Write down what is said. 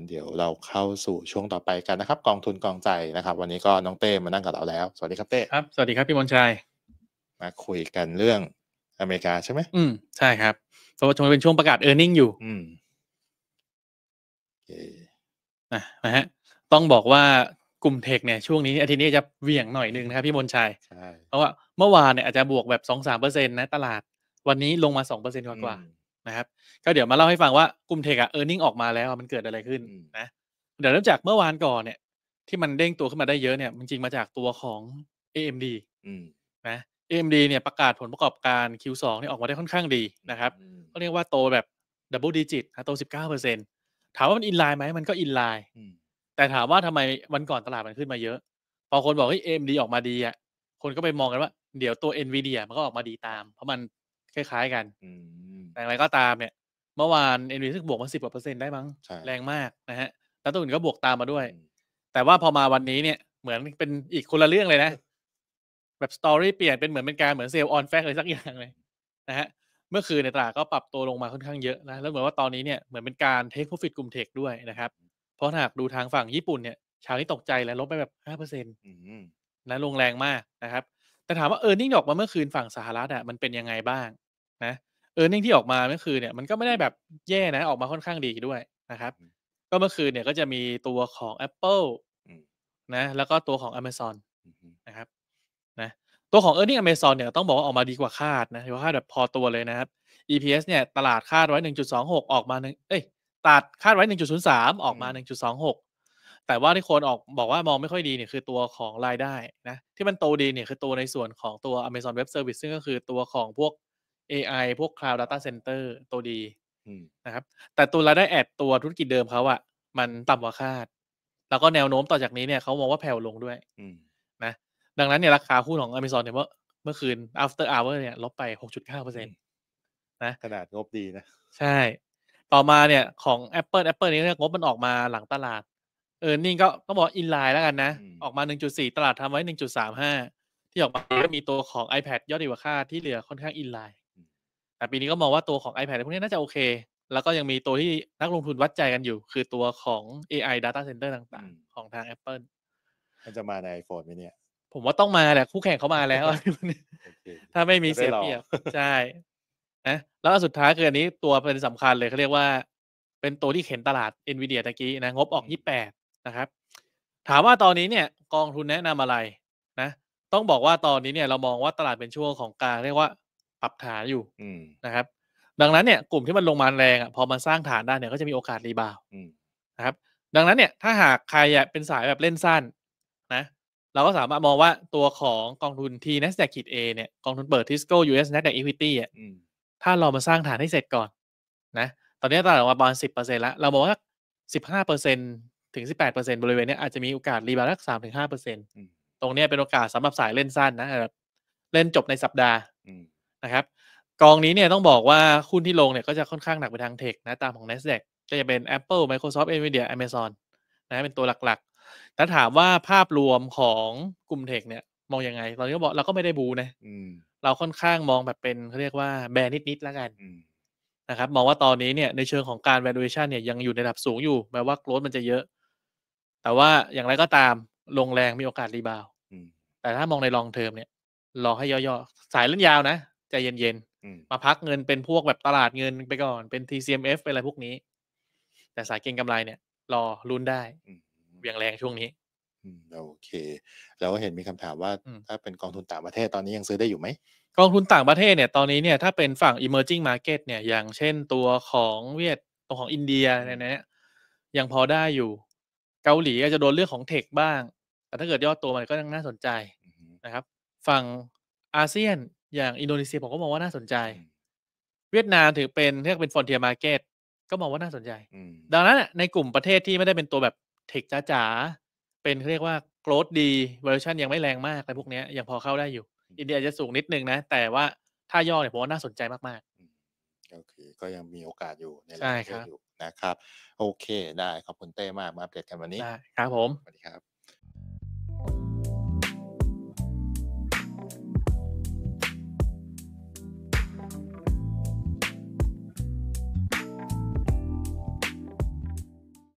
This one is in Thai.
้นเดี๋ยวเราเข้าสู่ช่วงต่อไปกันนะครับ กองทุนกองใจนะครับวันนี้ก็น้องเต้มานั่งกับเราแล้วสวัสดีครับเต้ครับสวัสดีครับพี่มนชัยมาคุยกันเรื่องอเมริกาใช่ไหมอืมใช่ครับเพราะว่าช่วงเป็นช่วงประกาศเออร์เน็งอยู่ อืมโอเคนะนะฮะต้องบอกว่ากลุ่มเทคเนี่ยช่วงนี้อาทิตย์นี้จะเวี่ยงหน่อยนึงนะครับ พี่มนชัยเพราะว่าเมื่อวานเนี่ยอาจจะบวกแบบสองสามเปอร์เซ็นต์นะตลาดวันนี้ลงมาสองเปอร์เซ็นต์กว่านะครับก็เดี๋ยวมาเล่าให้ฟังว่ากลุ่มเทคอะเออร์เน็งออกมาแล้ว มันเกิดอะไรขึ้นนะเดี๋ยวเริ่มจากเมื่อวานก่อนเนี่ย ที่มันเด้งตัวขึ้นมาได้เยอะเนี่ยมันจริงมาจากตัวของ AMD นะ AMD เนี่ยประกาศผลประกอบการ Q2 เนี่ยออกมาได้ค่อนข้างดีนะครับก็เรียกว่าโตแบบดับเบิลดิจิตโต19%ถามว่ามันอินไลน์ไหมมันก็อินไลน์แต่ถามว่าทำไมวันก่อนตลาดมันขึ้นมาเยอะพอคนบอกเฮ้ย m d ออกมาดีอะคนก็ไปมองกันว่าเดี๋ยวตัว Nvidia มันก็ออกมาดีตามเพราะมันคล้าย ๆ กันแต่อะไรก็ตามเนี่ย เมื่อวานเอ็นวีซึ่งบวกมาสิบกว่าเปอร์เซ็นต์ได้มั้ง แรงมากนะฮะแล้วตัวอื่นก็บวกตามมาด้วย แต่ว่าพอมาวันนี้เนี่ย เหมือนเป็นอีกคนละเรื่องเลยนะ แบบสตอรี่เปลี่ยนเป็นเหมือนเป็นการเหมือนเซลล์ออนแฟกเลยสักอย่างเลยนะฮะ เมื่อคืนในตลาดก็ปรับตัวลงมาค่อนข้างเยอะนะแล้วเหมือนว่าตอนนี้เนี่ย เหมือนเป็นการเทคโปรฟิตกลุ่มเทคด้วยนะครับ เพราะหากดูทางฝั่งญี่ปุ่นเนี่ย ชาวนี้ตกใจแล้วลบไปแบบห้าเปอร์เซ็นต์นะลงแรงมากนะครับ แต่ถามว่าเออร์่น็งดอกมาเมื่อคืนฝั่งสหรัฐอ่ะมันเป็นยังไงบ้าง นะเออร์เน็งที่ออกมาเมื่อคืนเนี่ยมันก็ไม่ได้แบบแย่นะ ออกมาค่อนข้างดีด้วยนะครับ ก็เมื่อคืนเนี่ยก็จะมีตัวของ Apple นะแล้วก็ตัวของ Amazon นะครับนะตัวของ e a r n i n g Amazon เนี่ยต้องบอกว่าออกมาดีกว่าคาดนะดีกว่าคาดแบบพอตัวเลยนะครับ EPS เนี่ยตลาดคาดไว้1.26ออกมาหนึ่งเอ้ยตลาดคาดไว้1.03ออกมา1.26แต่ว่าที่คนออกบอกว่ามองไม่ค่อยดีเนี่ยคือตัวของรายได้นะที่มันโตดีเนี่ยคือตัวในส่วนของตัว Amazon Web Service ซึ่งก็คือตัวของพวก AI พวก Cloud Data Center ตัวดีนะครับ แต่ตัวรายได้แอดตัวธุรกิจเดิมเขาอะมันต่ำกว่าคาด แล้วก็แนวโน้มต่อจากนี้เนี่ยเขามองว่าแผ่วลงด้วยนะ ดังนั้นเนี่ยราคาหุ้นของ Amazon เนี่ยเมื่อเมื่อคืน after hour เนี่ยลบไป6.9%นะขนาดงบดีนะ ใช่ ต่อมาเนี่ยของ Apple Apple นี่เนี่ยงบมันออกมาหลังตลาดเออนี่ก็ก็บอกอินไลน์แล้วกันนะ ออกมา 1.4 ตลาดทำไว้ 1.35 ที่ออกมาก็มีตัวของ iPad ยอดดีกว่าคาดที่เหลือค่อนข้างอินไลน์แต่ปีนี้ก็มองว่าตัวของ iPad พวกนี้น่าจะโอเค แล้วก็ยังมีตัวที่นักลงทุนวัดใจกันอยู่ คือตัวของ AI Data Center ต่างๆ ของทาง Apple มันจะมาใน iPhone ไหมเนี่ย ผมว่าต้องมาแหละ คู่แข่งเขามาแล้ว ถ้าไม่มีเสียเปรียบ ใช่นะแล้วสุดท้ายคืออันนี้ตัวเป็นสำคัญเลยเขาเรียกว่าเป็นตัวที่เข็นตลาด NVIDIA ตะกี้นะงบออก 28 นะครับ ถามว่าตอนนี้เนี่ย กองทุนแนะนำอะไรนะ ต้องบอกว่าตอนนี้เนี่ย เรามองว่าตลาดเป็นช่วงของการเรียกว่าปรับฐานอยู่นะครับ ดังนั้นเนี่ยกลุ่มที่มันลงมาแรงอ่ะพอมันสร้างฐานได้เนี่ยก็จะมีโอกาสรีบาวนะครับ ดังนั้นเนี่ยถ้าหากใครอเป็นสายแบบเล่นสั้นนะ เราก็สามารถมองว่าตัวของกองทุน T n a s d a q ขีด A เนี่ยกองทุนเปิดทิสโก้ US Nasdaq Equity อ่ะถ้าเรามาสร้างฐานให้เสร็จก่อน นะ ตอนนี้ตลาดออกมาประมาณสิบเปอร์เซ็นต์ละเราบอกว่าสิบห้าเปอร์เซ็นถึงสิบแปดเปอร์เซ็นบริเวณนี้อาจจะมีโอกาสรีบาวสักสามถึงห้าเปอร์เซ็นตรงนี้เป็นโอกาสสำหรับสายเล่นสั้นนะบเล่นจบในสัปดาห์นะครับกองนี้เนี่ยต้องบอกว่าหุ้นที่ลงเนี่ยก็จะค่อนข้างหนักไปทางเทคนะตามของ NASDAQ ก็จะเป็น Apple Microsoft Nvidia Amazon นะเป็นตัวหลักๆ ถ้าถามว่าภาพรวมของกลุ่มเทคเนี่ย มองยังไงตอนนี้ก็บอกเราก็ไม่ได้บูนะเราค่อนข้างมองแบบเป็นเขาเรียกว่าแบนนิดๆแล้วกันนะครับมองว่าตอนนี้เนี่ยในเชิงของการ valuation เนี่ย ยังอยู่ในระดับสูงอยู่แม้ว่าโกลดมันจะเยอะ แต่ว่าอย่างไรก็ตาม ลงแรงมีโอกาสรีบาวแต่ถ้ามองในลองเทอมเนี่ยรอให้ย่อๆสายเล่นยาวนะจจเย็น ๆ มาพักเงินเป็นพวกแบบตลาดเงินไปก่อนเป็น TCMF เป็นอะไรพวกนี้ แต่สายเก็งกำไรเนี่ย รอรุนได้บี่ยงแรงช่วงนี้โอเคแล้วเห็นมีคำถามว่าถ้าเป็นกองทุนต่างประเทศตอนนี้ยังซื้อได้อยู่ไหมกองทุนต่างประเทศเนี่ยตอนนี้เนี่ยถ้าเป็นฝั่ง emerging market เนี่ย อย่างเช่นตัวของเวียดตัวของอินเดียเนี่ยยังพอได้อยู่ เกาหลีอาจจะโดนเรื่องของเทค บ้าง แต่ถ้าเกิดยอดตัวมันก็ยังน่าสนใจนะครับ ฝั่งอาเซียนอย่างอินโดนีเซียผมก็มองว่าน่าสนใจ เวียดนามถือเป็นเรียกเป็นฟอนเทียมาร์เก็ตก็มองว่าน่าสนใจดังนั้นในกลุ่มประเทศที่ไม่ได้เป็นตัวแบบเทคจ๋าๆเป็นเรียกว่าโกรดดีเวอร์ชันยังไม่แรงมากอะไรพวกนี้ยังพอเข้าได้อยู่ อินเดียจะสูงนิดนึงนะแต่ว่าถ้าย่อเนี่ยผมว่าน่าสนใจมากๆก็คือก็ยังมีโอกาสอยู่ในหลายประเทศอยู่นะครับ โอเคได้ขอบคุณเต้มากมาเปิดตกันวันนี้ครับผมสวัสดีครับ